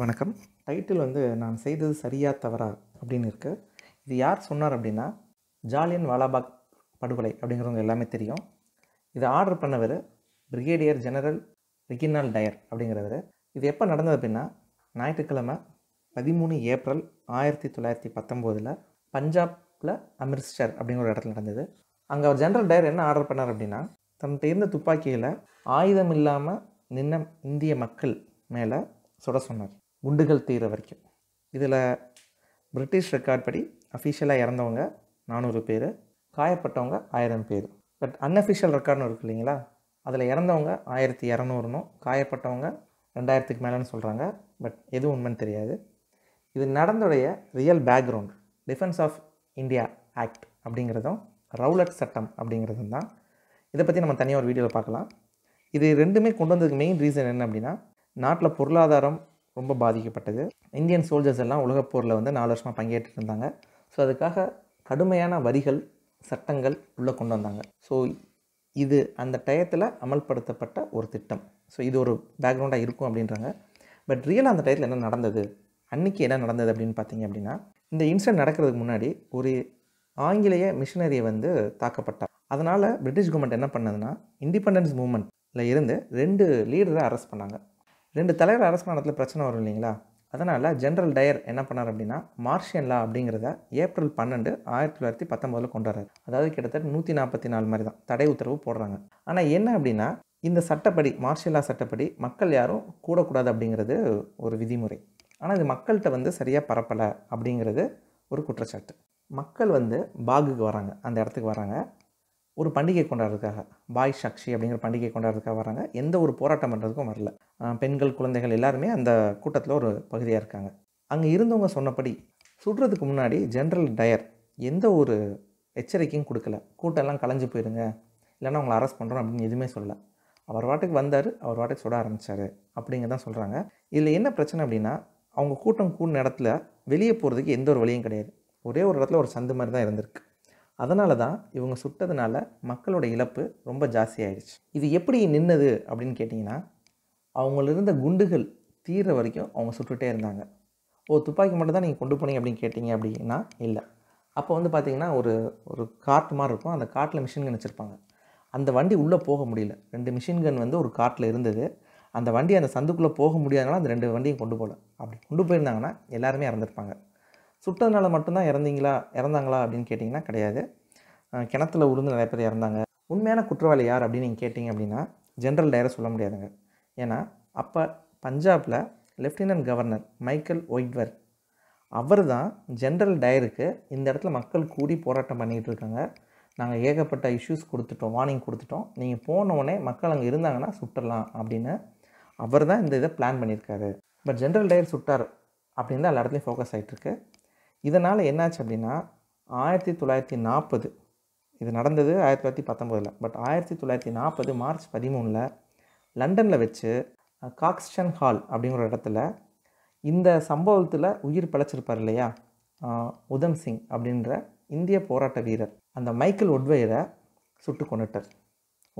வணக்கம் டைட்டில் வந்து நான் செய்தது சரியா தவறா அப்படின்னு இருக்குது இது யார் சொன்னார் அப்படின்னா ஜாலியன் வாலாபாக் படுகொலை அப்படிங்கிறவங்க எல்லாமே தெரியும் இது ஆர்டர் பண்ணவர் பிரிகேடியர் ஜெனரல் ரிகினால் டயர் அப்படிங்கிறவர் இது எப்போ நடந்தது அப்படின்னா ஞாயிற்றுக்கிழமை பதிமூணு ஏப்ரல் ஆயிரத்தி தொள்ளாயிரத்தி பத்தொம்போதில் பஞ்சாபில் அமிர்த்சர் அப்படிங்கிற ஒரு இடத்துல நடந்தது அங்கே அவர் ஜென்ரல் டயர் என்ன ஆர்டர் பண்ணார் அப்படின்னா தன்கிட்ட இருந்த துப்பாக்கியில் ஆயுதம் இல்லாமல் நின்ன இந்திய மக்கள் மேலே சுட சொன்னார் குண்டுகள் தீர வரைக்கும் இதில் பிரிட்டிஷ் ரெக்கார்ட் படி அஃபிஷியலாக இறந்தவங்க நானூறு பேர் காயப்பட்டவங்க ஆயிரம் பேர் பட் அன்அஃபிஷியல் ரெக்கார்ட்னு இருக்கு இல்லைங்களா அதில் இறந்தவங்க ஆயிரத்தி இரநூறுனும் காயப்பட்டவங்க ரெண்டாயிரத்துக்கு மேலேன்னு சொல்கிறாங்க பட் எதுவும் உண்மைன்னு தெரியாது இது நடந்துடைய real background defence of India act அப்படிங்கிறதும் ரவுலட் சட்டம் அப்படிங்கிறதும் தான் இதை பற்றி நம்ம தனியாக ஒரு வீடியோவில் பார்க்கலாம் இது ரெண்டுமே கொண்டு வந்ததுக்கு மெயின் ரீசன் என்ன அப்படின்னா நாட்டில் பொருளாதாரம் ரொம்ப பாதிக்கப்பட்டது இந்தியன் சோல்ஜர்ஸ் எல்லாம் உலகப்போரில் வந்து நாலு வருஷமாக பங்கேற்று இருந்தாங்க ஸோ அதுக்காக கடுமையான வரிகள் சட்டங்கள் உள்ளே கொண்டு வந்தாங்க ஸோ இது அந்த டயத்தில் அமல்படுத்தப்பட்ட ஒரு திட்டம் ஸோ இது ஒரு பேக்ரவுண்டாக இருக்கும் அப்படின்றாங்க பட் ரியலாக அந்த டயத்தில் என்ன நடந்தது அன்றைக்கி என்ன நடந்தது அப்படின்னு பார்த்தீங்க அப்படின்னா இந்த இன்சிடென்ட் நடக்கிறதுக்கு முன்னாடி ஒரு ஆங்கிலேய மிஷினரியை வந்து தாக்கப்பட்டார் அதனால் பிரிட்டிஷ் கவர்மெண்ட் என்ன பண்ணதுன்னா இண்டிபெண்டன்ஸ் மூமெண்ட்டில் இருந்து ரெண்டு லீடரை அரெஸ்ட் பண்ணாங்க ரெண்டு தலைவர் அரசாங்கத்தில் பிரச்சனை வரும் இல்லைங்களா அதனால் ஜென்ரல் டயர் என்ன பண்ணார் அப்படின்னா மார்ஷியன் லா அப்படிங்கிறத ஏப்ரல் பன்னெண்டு ஆயிரத்தி தொள்ளாயிரத்தி பத்தொம்போதில் கொண்டு வர்றாரு அதாவது கிட்டத்தட்ட நூற்றி நாற்பத்தி நாலு மாதிரி தான் தடை உத்தரவு போடுறாங்க ஆனால் என்ன அப்படின்னா இந்த சட்டப்படி மார்ஷியல் லா சட்டப்படி மக்கள் யாரும் கூடக்கூடாது அப்படிங்கிறது ஒரு விதிமுறை ஆனால் இது மக்கள்கிட்ட வந்து சரியாக பரப்பலை அப்படிங்கிறது ஒரு குற்றச்சாட்டு மக்கள் வந்து பாகுக்கு வராங்க அந்த இடத்துக்கு வராங்க ஒரு பண்டிகை கொண்டாடுறதுக்காக பாய் சக்ஷி அப்படிங்கிற பண்டிகை கொண்டாடுறதுக்காக வராங்க எந்த ஒரு போராட்டம் பண்ணுறதுக்கும் வரல பெண்கள் குழந்தைகள் எல்லாருமே அந்த கூட்டத்தில் ஒரு பகுதியாக இருக்காங்க அங்கே இருந்தவங்க சொன்னபடி சுடுறதுக்கு முன்னாடி ஜென்ரல் டயர் எந்த ஒரு எச்சரிக்கையும் கொடுக்கல கூட்டம்லாம் கலைஞ்சு போயிருங்க இல்லைன்னா அவங்களை அரெஸ்ட் பண்ணுறோம் அப்படின்னு எதுவுமே சொல்லலை அவர் வாட்டுக்கு வந்தார் அவர் வாட்டுக்கு சுட ஆரம்பித்தார் அப்படிங்க தான் சொல்கிறாங்க இதில் என்ன பிரச்சனை அப்படின்னா அவங்க கூட்டம் கூடின இடத்துல வெளியே போகிறதுக்கு எந்த ஒரு வழியும் கிடையாது ஒரே ஒரு இடத்துல ஒரு சந்து மாதிரி தான் இருந்திருக்கு அதனால தான் இவங்க சுட்டதுனால மக்களோட இழப்பு ரொம்ப ஜாஸ்தியாயிடுச்சு இது எப்படி நின்னது அப்படின்னு கேட்டிங்கன்னா அவங்களிருந்த குண்டுகள் தீர்ற வரைக்கும் அவங்க சுட்டுகிட்டே இருந்தாங்க ஓ துப்பாக்கி மட்டும் தான் நீங்கள் கொண்டு போனீங்க அப்படின்னு கேட்டிங்க அப்படின்னா இல்லை அப்போ வந்து பார்த்திங்கன்னா ஒரு ஒரு கார்ட் மாதிரி இருக்கும் அந்த காட்டில் மிஷின் கன் வச்சுருப்பாங்க அந்த வண்டி உள்ளே போக முடியல ரெண்டு மிஷின் கன் வந்து ஒரு காட்டில் இருந்தது அந்த வண்டி அந்த சந்துக்குள்ளே போக முடியாதனால அந்த ரெண்டு வண்டியும் கொண்டு போகல அப்படி கொண்டு போயிருந்தாங்கன்னா எல்லாருமே இறந்துருப்பாங்க சுட்டதுனால மட்டும்தான் இறந்தீங்களா இறந்தாங்களா அப்படின்னு கேட்டிங்கன்னா கிடையாது கிணத்துல உளுந்து நிறைய பேர் இறந்தாங்க உண்மையான குற்றவாளி யார் அப்படின்னு நீங்கள் கேட்டிங்க அப்படின்னா ஜென்ரல் டயரை சொல்ல முடியாதுங்க ஏன்னா அப்போ பஞ்சாபில் லெஃப்டினன்ட் கவர்னர் மைக்கேல் ஒய்ட்வர் அவர் தான் ஜென்ரல் டயருக்கு இந்த இடத்துல மக்கள் கூடி போராட்டம் பண்ணிகிட்டு இருக்காங்க நாங்கள் ஏகப்பட்ட இஷ்யூஸ் கொடுத்துட்டோம் வார்னிங் கொடுத்துட்டோம் நீங்கள் போனவுடனே மக்கள் அங்கே இருந்தாங்கன்னா சுட்டலாம் அப்படின்னு அவர் தான் இந்த இதை பிளான் பண்ணியிருக்காரு பட் ஜென்ரல் டயர் சுட்டார் அப்படின்னு தான் எல்லா இடத்துலையும் ஃபோக்கஸ் ஆகிட்டுருக்கு இதனால் என்னாச்சு அப்படின்னா ஆயிரத்தி தொள்ளாயிரத்தி நாற்பது இது நடந்தது ஆயிரத்தி தொள்ளாயிரத்தி பத்தொம்போதில் பட் ஆயிரத்தி தொள்ளாயிரத்தி நாற்பது மார்ச் பதிமூணில் லண்டனில் வச்சு காக்ஸ்டன் ஹால் அப்படிங்கிற இடத்துல இந்த சம்பவத்தில் உயிர் பிழைச்சிருப்பார் இல்லையா உதம் சிங் அப்படின்ற இந்திய போராட்ட வீரர் அந்த மைக்கேல் ஒட்வையரை சுட்டு கொண்டுட்டார்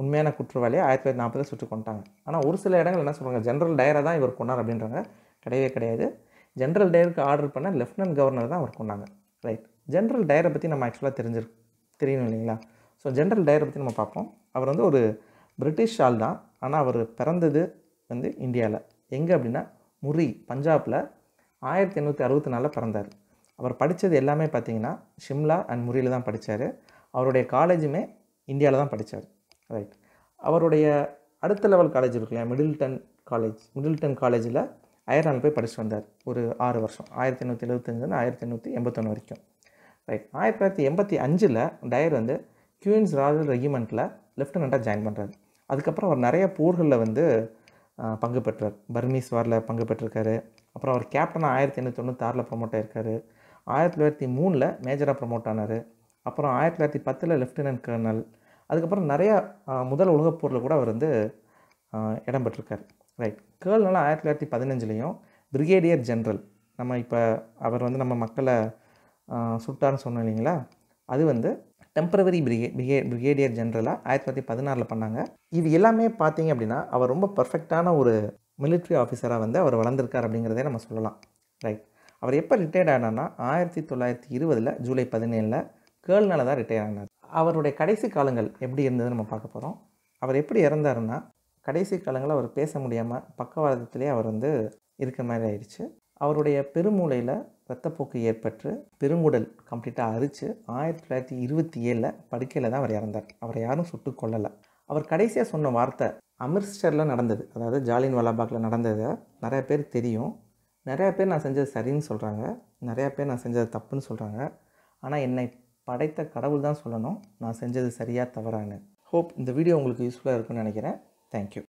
உண்மையான குற்றவாளியை ஆயிரத்தி தொள்ளாயிரத்தி நாற்பதில் சுட்டு கொண்டாங்க ஆனால் ஒரு சில இடங்கள் என்ன சொல்கிறாங்க ஜென்ரல் டயரை தான் இவர் கொண்டார் அப்படின்றாங்க கிடையவே கிடையாது ஜென்ரல் டயருக்கு ஆர்டர் பண்ண லெஃப்டினன்ட் கவர்னர் தான் அவர் கொண்டாங்க ரைட் ஜென்ரல் டயரை பற்றி நம்ம ஆக்சுவலாக தெரிஞ்சிருக்கோம் தெரியணும் இல்லைங்களா ஸோ ஜென்ரல் டயரை பற்றி நம்ம பார்ப்போம் அவர் வந்து ஒரு பிரிட்டிஷ் ஆள் தான் ஆனால் அவர் பிறந்தது வந்து இந்தியாவில் எங்கே அப்படின்னா முரி பஞ்சாபில் ஆயிரத்தி எண்ணூற்றி அறுபத்தி நாலில் பிறந்தார் அவர் படித்தது எல்லாமே பார்த்தீங்கன்னா ஷிம்லா அண்ட் முரியில் தான் படித்தார் அவருடைய காலேஜுமே இந்தியாவில் தான் படித்தார் ரைட் அவருடைய அடுத்த லெவல் காலேஜ் இருக்குல்லையா மிடில்டன் காலேஜ் மிடில்டன் காலேஜில் அயர்லாந்து போய் படிச்சுட்டு வந்தார் ஒரு ஆறு வருஷம் ஆயிரத்தி எண்ணூற்றி எழுபத்தஞ்சுலேருந்து ஆயிரத்தி எண்ணூற்றி எண்பத்தொன்று வரைக்கும் ரைட் ஆயிரத்தி தொள்ளாயிரத்தி எண்பத்தி அஞ்சில் டயர் வந்து குயின்ஸ் ராயல் ரெஜிமெண்ட்டில் லெஃப்டினண்ட்டாக ஜாயின் பண்ணுறாரு அதுக்கப்புறம் அவர் நிறைய போர்களில் வந்து பங்கு பெற்றார் பர்மீஸ் வாரில் பங்கு பெற்றிருக்காரு அப்புறம் அவர் கேப்டனாக ஆயிரத்தி எண்ணூற்றி தொண்ணூத்தாறில் ப்ரொமோட் ஆயிருக்காரு ஆயிரத்தி தொள்ளாயிரத்தி மூணில் மேஜராக ப்ரொமோட் ஆனார் அப்புறம் ஆயிரத்தி தொள்ளாயிரத்தி பத்தில் லெஃப்டினன்ட் கர்னல் அதுக்கப்புறம் நிறையா முதல் உலகப் போரில் கூட அவர் வந்து இடம் பெற்றிருக்காரு ரைட் கேர்ள்னால ஆயிரத்தி தொள்ளாயிரத்தி பதினஞ்சுலேயும் பிரிகேடியர் ஜென்ரல் நம்ம இப்போ அவர் வந்து நம்ம மக்களை சுட்டார்னு சொன்னோம் இல்லைங்களா அது வந்து டெம்பரவரி பிரிகே பிரிகே பிரிகேடியர் ஜென்ரலாக ஆயிரத்தி தொள்ளாயிரத்தி பதினாறில் பண்ணாங்க இது எல்லாமே பார்த்தீங்க அப்படின்னா அவர் ரொம்ப பர்ஃபெக்டான ஒரு மிலிட்ரி ஆஃபீஸராக வந்து அவர் வளர்ந்துருக்கார் அப்படிங்கிறதே நம்ம சொல்லலாம் ரைட் அவர் எப்போ ரிட்டையர்ட் ஆனார்னா ஆயிரத்தி தொள்ளாயிரத்தி இருபதில் ஜூலை பதினேழில் கேர்ள்னால தான் ரிட்டையர் ஆனார் அவருடைய கடைசி காலங்கள் எப்படி இருந்ததுன்னு நம்ம பார்க்க போகிறோம் அவர் எப்படி இறந்தாருன்னா கடைசி காலங்களில் அவர் பேச முடியாமல் பக்கவாதத்திலே அவர் வந்து இருக்க மாதிரி ஆயிடுச்சு அவருடைய பெருமூலையில் ரத்தப்போக்கு ஏற்பட்டு பெருங்குடல் கம்ப்ளீட்டாக அரித்து ஆயிரத்தி தொள்ளாயிரத்தி இருபத்தி ஏழில் படுக்கையில் தான் அவர் இறந்தார் அவரை யாரும் சுட்டு கொள்ளலை அவர் கடைசியாக சொன்ன வார்த்தை அமிர்த்சரில் நடந்தது அதாவது ஜாலின் வாலாபாக்கில் நடந்ததை நிறையா பேர் தெரியும் நிறையா பேர் நான் செஞ்சது சரின்னு சொல்கிறாங்க நிறையா பேர் நான் செஞ்சது தப்புன்னு சொல்கிறாங்க ஆனால் என்னை படைத்த கடவுள் தான் சொல்லணும் நான் செஞ்சது சரியாக தவறானு ஹோப் இந்த வீடியோ உங்களுக்கு யூஸ்ஃபுல்லாக இருக்கும்னு நினைக்கிறேன் Thank you.